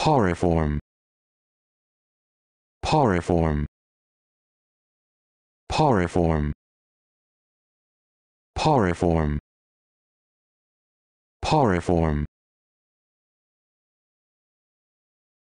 Pariform. Pariform. Pariform. Pariform. Pariform.